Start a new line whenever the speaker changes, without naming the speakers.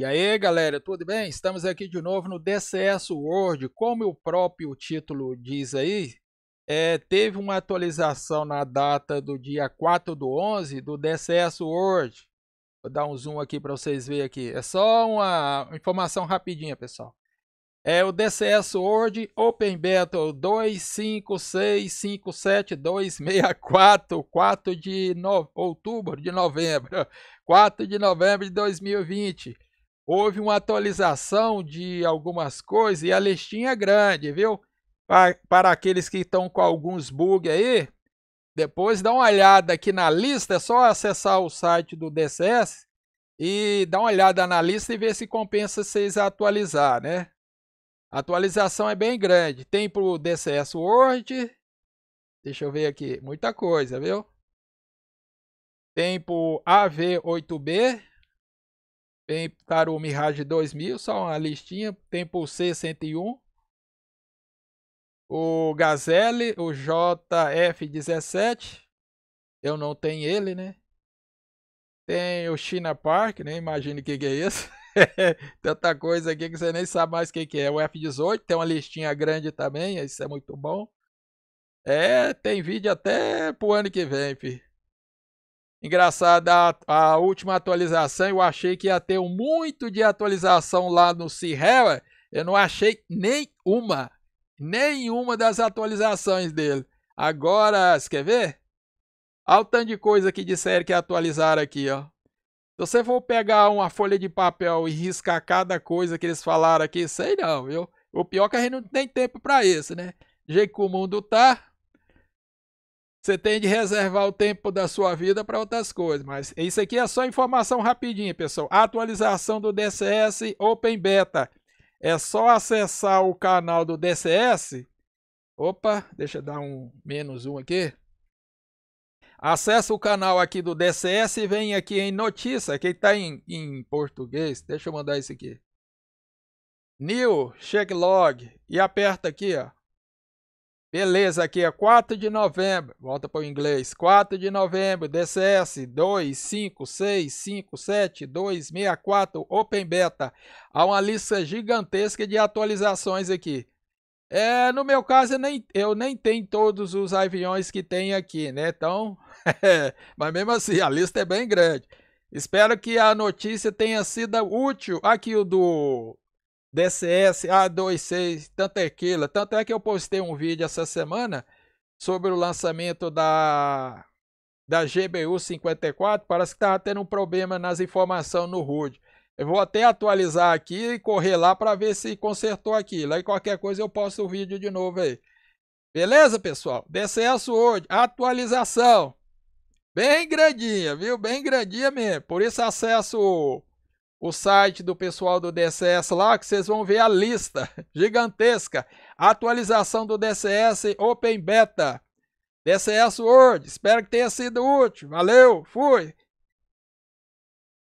E aí, galera, tudo bem? Estamos aqui de novo no DCS World. Como o próprio título diz aí, é, teve uma atualização na data do dia 4 do 11 do DCS World. Vou dar um zoom aqui para vocês verem aqui. É só uma informação rapidinha, pessoal. É o DCS World Open Battle 25657264, 4 de no... outubro de novembro, 4 de novembro de 2020 houve uma atualização de algumas coisas e a listinha é grande, viu? Para, para aqueles que estão com alguns bugs aí, depois dá uma olhada aqui na lista, é só acessar o site do DCS e dá uma olhada na lista e ver se compensa vocês atualizar, né? A atualização é bem grande. Tem para o DCS Word. Deixa eu ver aqui. Muita coisa, viu? Tem para AV8B. Tem para o Mirage 2000, só uma listinha. tempo o C101. O Gazelle, o JF17. Eu não tenho ele, né? Tem o China Park, nem né? imagino o que, que é isso. Tanta coisa aqui que você nem sabe mais o que, que é. O F18 tem uma listinha grande também, isso é muito bom. É, tem vídeo até pro ano que vem, filho. Engraçado, a, a, última atualização eu achei que ia ter muito de atualização lá no Sierra. Eu não achei nenhuma. Nenhuma das atualizações dele. Agora, você quer ver? Olha o tanto de coisa que disseram que atualizaram aqui, ó. Se você for pegar uma folha de papel e riscar cada coisa que eles falaram aqui, sei não, viu? O pior é que a gente não tem tempo para isso, né? Do jeito que o mundo tá, você tem de reservar o tempo da sua vida para outras coisas, mas isso aqui é só informação rapidinha, pessoal. Atualização do DCS Open Beta. É só acessar o canal do DCS. Opa, deixa eu dar um menos um aqui. Acesse o canal aqui do DCS e vem aqui em notícia, que está em, em português. Deixa eu mandar isso aqui. New Checklog e aperta aqui, ó. Beleza, aqui é 4 de novembro, volta para o inglês, 4 de novembro, DCS 25657264 Open Beta. Há uma lista gigantesca de atualizações aqui. É, no meu caso, eu nem, eu nem tenho todos os aviões que tem aqui, né? Então, mas mesmo assim, a lista é bem grande. Espero que a notícia tenha sido útil. Aqui o do DCS A26, ah, tanta tequila. Tanto é que eu postei um vídeo essa semana sobre o lançamento da, da GBU 54. Parece que estava tendo um problema nas informações no HUD. Eu vou até atualizar aqui e correr lá para ver se consertou aquilo. Aí qualquer coisa eu posto o vídeo de novo aí. Beleza, pessoal? DCS hoje atualização. Bem grandinha, viu? Bem grandinha mesmo. Por isso acesso o site do pessoal do DCS lá, que vocês vão ver a lista gigantesca. Atualização do DCS Open Beta. DCS World. Espero que tenha sido útil. Valeu, fui!